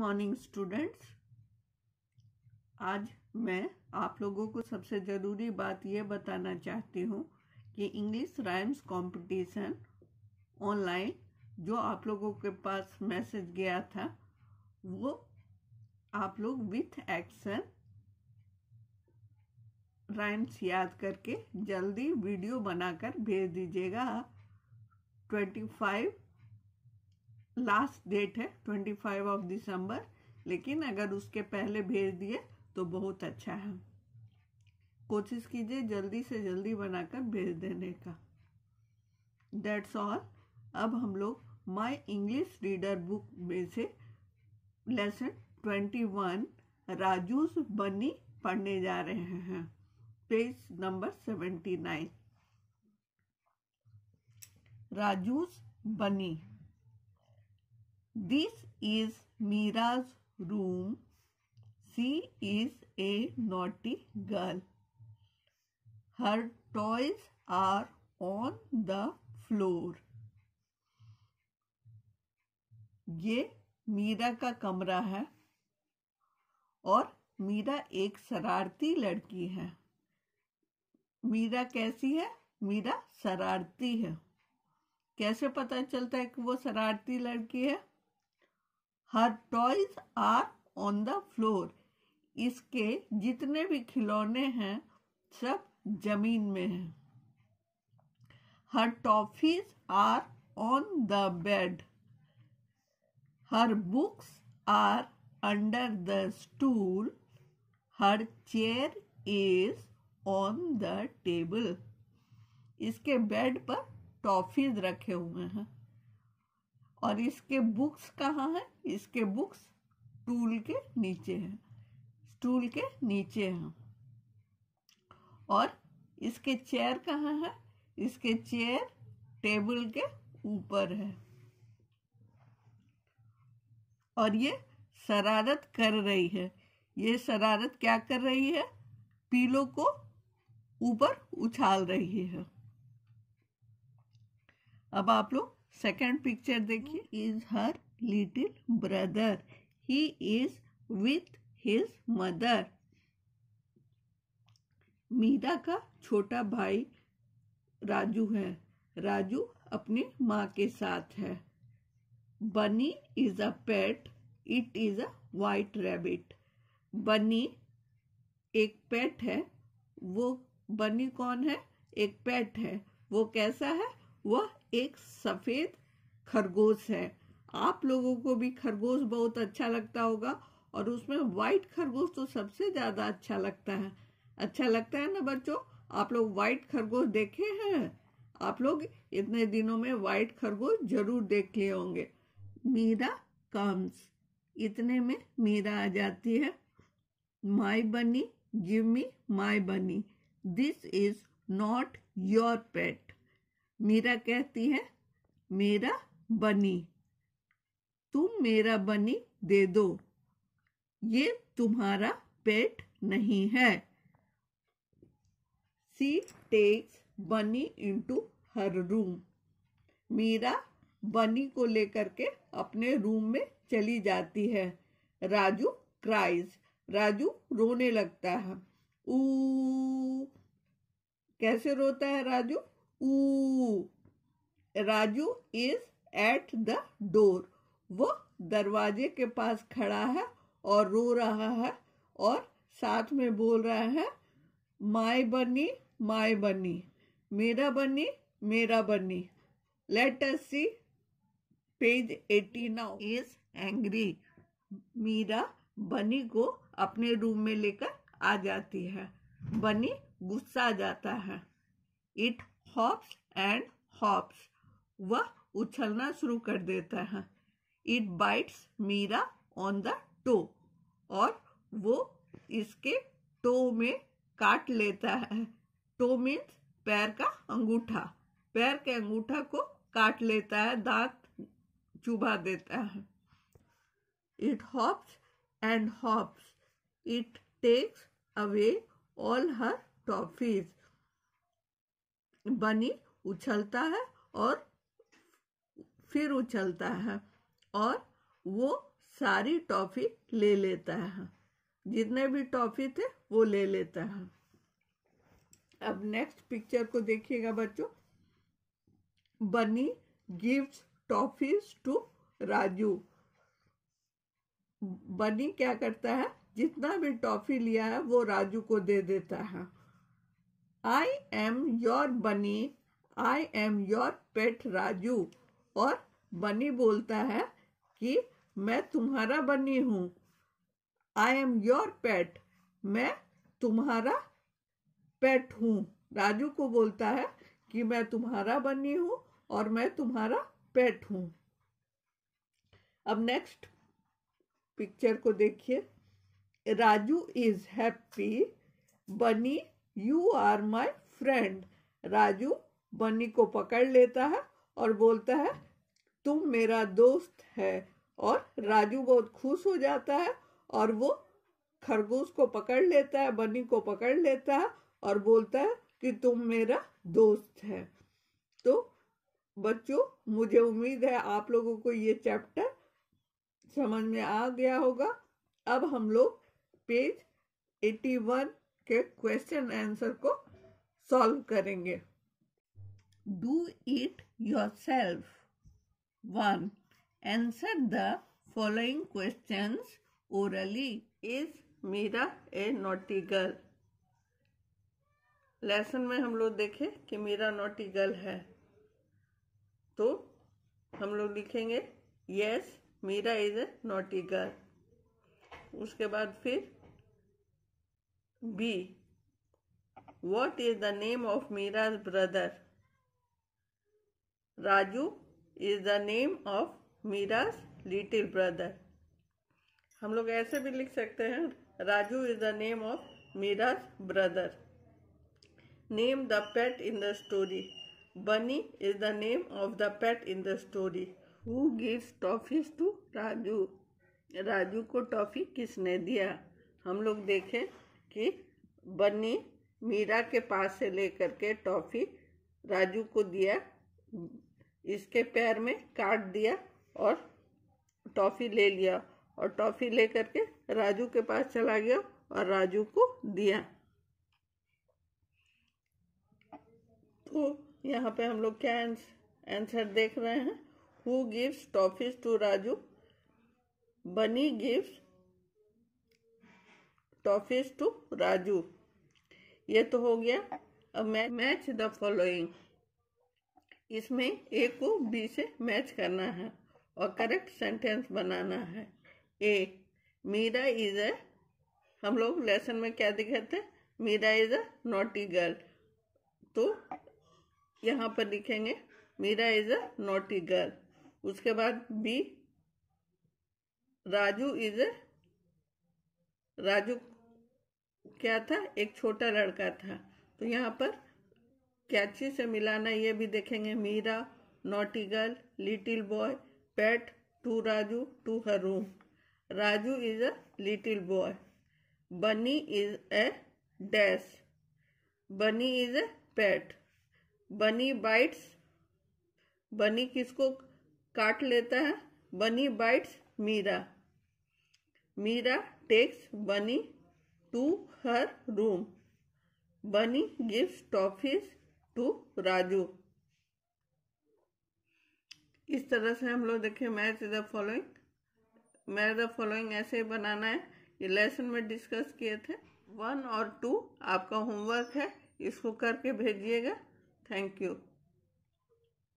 Morning students आज मैं आप लोगों को सबसे ज़रूरी बात यह बताना चाहती हूँ कि इंग्लिश राइम्स कंपटीशन ऑनलाइन जो आप लोगों के पास मैसेज गया था वो आप लोग विथ एक्शन राइम्स याद करके जल्दी वीडियो बनाकर भेज दीजिएगा ट्वेंटी फाइव लास्ट डेट है ट्वेंटी फाइव ऑफ दिसंबर लेकिन अगर उसके पहले भेज दिए तो बहुत अच्छा है कोशिश कीजिए जल्दी से जल्दी बनाकर भेज देने का डेट्स ऑल अब हम लोग माई इंग्लिश रीडर बुक में से लेसन ट्वेंटी वन राजूस बनी पढ़ने जा रहे हैं page number seventy nine Raju's Bunny This is Mira's room. She is a naughty girl. Her toys are on the floor. ये मीरा का कमरा है और मीरा एक शरारती लड़की है मीरा कैसी है मीरा शरारती है कैसे पता चलता है कि वो शरारती लड़की है her toys are on the floor इसके जितने भी खिलौने हैं सब जमीन में हैं her toffees are on the bed her books are under the stool her chair is on the table इसके बेड पर टॉफीज रखे हुए हैं और इसके बुक्स कहाँ हैं इसके बुक्स टूल के नीचे है स्टूल के नीचे है और इसके चेयर कहाँ है इसके चेयर टेबल के ऊपर है और ये शरारत कर रही है ये शरारत क्या कर रही है पीलो को ऊपर उछाल रही है अब आप लोग सेकंड पिक्चर देखिए is her little brother. He is with his mother. Meera का छोटा भाई राजू है राजू अपनी माँ के साथ है Bunny is a pet it is a white rabbit Bunny एक पेट है वो बनी कौन है एक पेट है वो कैसा है वह एक सफेद खरगोश है आप लोगों को भी खरगोश बहुत अच्छा लगता होगा और उसमें वाइट खरगोश तो सबसे ज़्यादा अच्छा लगता है अच्छा लगता है ना बच्चों आप लोग वाइट खरगोश देखे हैं आप लोग इतने दिनों में वाइट खरगोश जरूर देख लिए होंगे मीरा कम्स इतने में मीरा आ जाती है माई बनी give me my Bunny this is not your pet Meera कहती है मेरा बनी तुम मेरा बनी दे दो ये तुम्हारा पेट नहीं है she takes bunny into her room Meera bunny को लेकर के अपने रूम में चली जाती है राजू क्राइज राजू रोने लगता है ऊ कैसे रोता है राजू ऊ Raju is at the door वो दरवाजे के पास खड़ा है और रो रहा है और साथ में बोल रहा है माय बनी माई बनी मेरा बनी मेरा bunny let us see page eighty now is angry Meera bunny को अपने रूम में लेकर आ जाती है बनी गुस्सा आ जाता है इट हॉप्स एंड हॉप्स वह उछलना शुरू कर देता है it bites Meera on the toe और वो इसके टो में काट लेता है टो मीन्स पैर का अंगूठा पैर के अंगूठा को काट लेता है दांत चुभा देता है it hops and hops it takes away all her toffees bunny उछलता है और फिर उछलता है और वो सारी टॉफ़ी ले लेता है जितने भी टॉफ़ी थे वो ले लेता है अब नेक्स्ट पिक्चर को देखिएगा बच्चों बनी गिव्स टॉफीज टू राजू बनी क्या करता है जितना भी टॉफी लिया है वो राजू को दे देता है आई am your bunny I am your pet Raju और बनी बोलता है कि मैं तुम्हारा बनी हूँ आई एम योर पेट मैं तुम्हारा पेट हूँ राजू को बोलता है कि मैं तुम्हारा बनी हूँ और मैं तुम्हारा पेट हूँ अब नेक्स्ट पिक्चर को देखिए Raju is happy bunny you are my friend Raju bunny को पकड़ लेता है और बोलता है तुम मेरा दोस्त है और राजू बहुत खुश हो जाता है और वो खरगोश को पकड़ लेता है बनी को पकड़ लेता है और बोलता है कि तुम मेरा दोस्त है तो बच्चों मुझे उम्मीद है आप लोगों को ये चैप्टर समझ में आ गया होगा अब हम लोग पेज 81 के क्वेश्चन आंसर को सॉल्व करेंगे do it yourself 1. Answer the following questions orally. Is Meera a naughty girl lesson में हम लोग देखें कि मीरा नोटी गर्ल है तो हम लोग लिखेंगे yes Meera is a naughty girl उसके बाद फिर B what is the name of Meera's brother Raju is the name of Meera's little brother हम लोग ऐसे भी लिख सकते हैं Raju is the name of Meera's brother name the pet in the story bunny is the name of the pet in the story who gives toffees to Raju Raju को toffee किसने दिया हम लोग देखें कि बनी मीरा के पास से लेकर के टॉफी राजू को दिया इसके पैर में काट दिया और टॉफ़ी ले लिया और टॉफ़ी ले करके राजू के पास चला गया और राजू को दिया तो यहाँ पे हम लोग क्या आंसर देख रहे हैं who gives toffees to Raju bunny gives toffees to Raju ये तो हो गया अब मैच द फॉलोइंग इसमें ए को बी से मैच करना है और करेक्ट सेंटेंस बनाना है ए मीरा इज अ हम लोग लेसन में क्या थे Meera is a naughty girl तो यहाँ पर लिखेंगे Meera is a naughty girl उसके बाद B Raju is a Raju क्या था एक छोटा लड़का था तो यहाँ पर कैची से मिलाना ये भी देखेंगे Meera naughty girl little boy pet to Raju to her room Raju is a little boy bunny is a dash bunny is a pet bunny bites bunny किसको काट लेता है bunny bites Meera Meera takes bunny to her room bunny gives toffees to Raju इस तरह से हम लोग देखिए match the following match the following ऐसे ही बनाना है ये लेसन में डिस्कस किए थे वन और टू आपका होमवर्क है इसको करके भेजिएगा थैंक यू